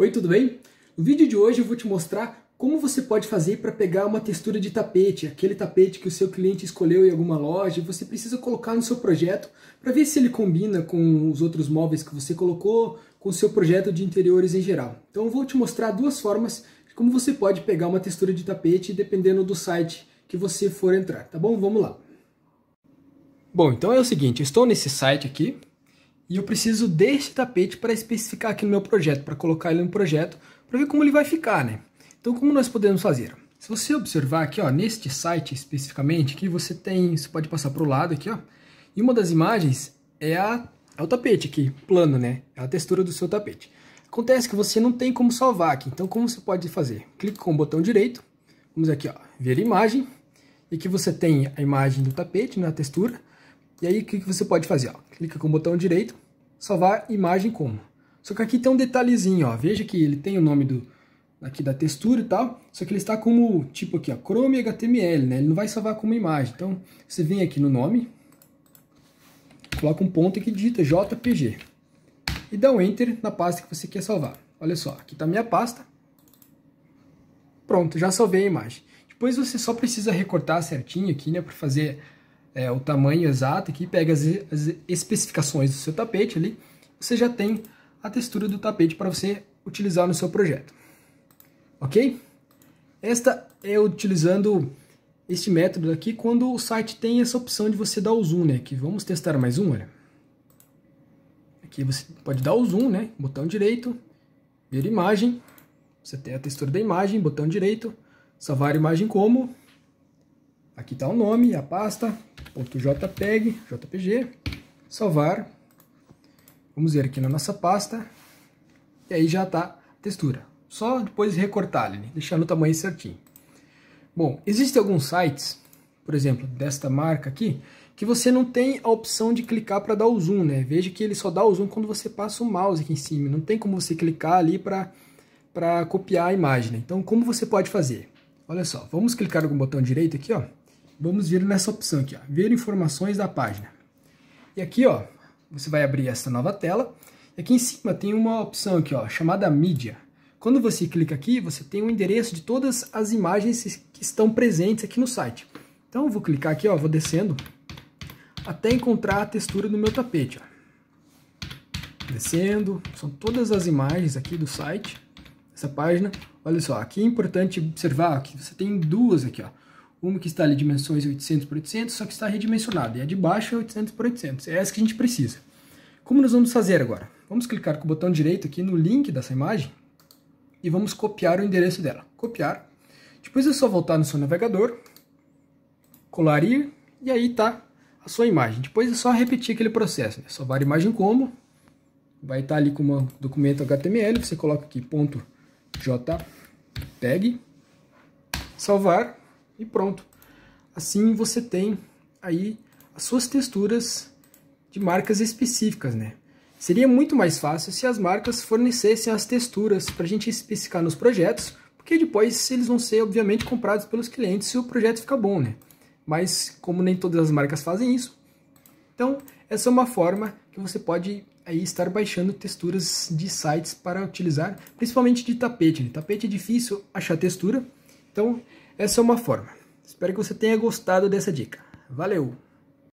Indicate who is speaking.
Speaker 1: Oi, tudo bem? No vídeo de hoje eu vou te mostrar como você pode fazer para pegar uma textura de tapete, aquele tapete que o seu cliente escolheu em alguma loja, você precisa colocar no seu projeto para ver se ele combina com os outros móveis que você colocou, com o seu projeto de interiores em geral. Então eu vou te mostrar duas formas de como você pode pegar uma textura de tapete dependendo do site que você for entrar, tá bom? Vamos lá. Bom, então é o seguinte, estou nesse site aqui, e eu preciso deste tapete para especificar aqui no meu projeto, para colocar ele no projeto, para ver como ele vai ficar, né? Então, como nós podemos fazer? Se você observar aqui, ó, neste site especificamente, que você tem, você pode passar para o lado aqui, ó, e uma das imagens é, a, é o tapete aqui, plano, né? É a textura do seu tapete. Acontece que você não tem como salvar aqui, então como você pode fazer? Clique com o botão direito, vamos aqui, ó, ver imagem, e aqui você tem a imagem do tapete, na né, textura, e aí o que, você pode fazer? Ó, clica com o botão direito, salvar imagem como. Só que aqui tem um detalhezinho, ó. Veja que ele tem o nome do aqui da textura e tal, só que ele está como tipo aqui, ó, Chrome HTML, né? Ele não vai salvar como imagem. Então, você vem aqui no nome, coloca um ponto aqui, digita JPG e dá um enter na pasta que você quer salvar. Olha só, aqui está minha pasta. Pronto, já salvei a imagem. Depois você só precisa recortar certinho aqui, né, para fazer é, o tamanho exato aqui, pega as, as especificações do seu tapete ali, você já tem a textura do tapete para você utilizar no seu projeto. Ok? Esta é utilizando este método aqui quando o site tem essa opção de você dar o zoom, né? Aqui, vamos testar mais um, olha. Aqui você pode dar o zoom, né? Botão direito, ver imagem, você tem a textura da imagem, botão direito, salvar a imagem como, aqui está o nome, a pasta, .jpeg, jpg, salvar. Vamos ver aqui na nossa pasta. E aí já está a textura. Só depois recortar, né? deixar no tamanho certinho. Bom, existem alguns sites, por exemplo, desta marca aqui, que você não tem a opção de clicar para dar o zoom, né? Veja que ele só dá o zoom quando você passa o mouse aqui em cima. Não tem como você clicar ali para copiar a imagem, né? Então, como você pode fazer? Olha só, vamos clicar no botão direito aqui, ó Vamos vir nessa opção aqui, ó, ver informações da página. E aqui, ó, você vai abrir essa nova tela. E aqui em cima tem uma opção aqui, ó, chamada mídia. Quando você clica aqui, você tem o um endereço de todas as imagens que estão presentes aqui no site. Então eu vou clicar aqui, ó, vou descendo até encontrar a textura do meu tapete, ó. Descendo, são todas as imagens aqui do site, essa página. Olha só, aqui é importante observar que você tem duas aqui, ó uma que está ali dimensões 800 por 800, só que está redimensionada. E a de baixo é 800 por 800. É essa que a gente precisa. Como nós vamos fazer agora? Vamos clicar com o botão direito aqui no link dessa imagem e vamos copiar o endereço dela. Copiar. Depois é só voltar no seu navegador, colar ir, e aí tá a sua imagem. Depois é só repetir aquele processo. Né? Salvar imagem como. Vai estar tá ali com o documento HTML. Você coloca aqui ponto .jpeg. Salvar e pronto. Assim você tem aí as suas texturas de marcas específicas, né? Seria muito mais fácil se as marcas fornecessem as texturas para a gente especificar nos projetos, porque depois eles vão ser, obviamente, comprados pelos clientes se o projeto ficar bom, né? Mas como nem todas as marcas fazem isso, então essa é uma forma que você pode aí estar baixando texturas de sites para utilizar, principalmente de tapete. Né? Tapete é difícil achar textura, então essa é uma forma. Espero que você tenha gostado dessa dica. Valeu!